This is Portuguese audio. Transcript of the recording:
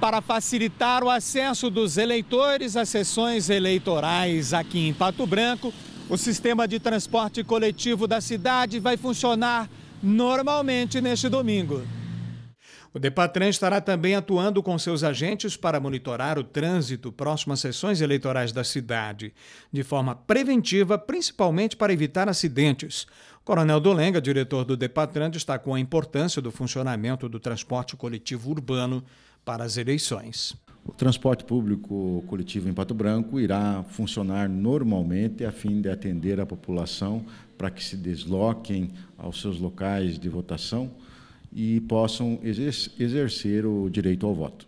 para facilitar o acesso dos eleitores às sessões eleitorais aqui em Pato Branco, o sistema de transporte coletivo da cidade vai funcionar normalmente neste domingo. O Depatran estará também atuando com seus agentes para monitorar o trânsito próximo às sessões eleitorais da cidade, de forma preventiva, principalmente para evitar acidentes. Coronel Dolenga, diretor do Depatran, destacou a importância do funcionamento do transporte coletivo urbano para as eleições. O transporte público coletivo em Pato Branco irá funcionar normalmente a fim de atender a população para que se desloquem aos seus locais de votação e possam exercer o direito ao voto.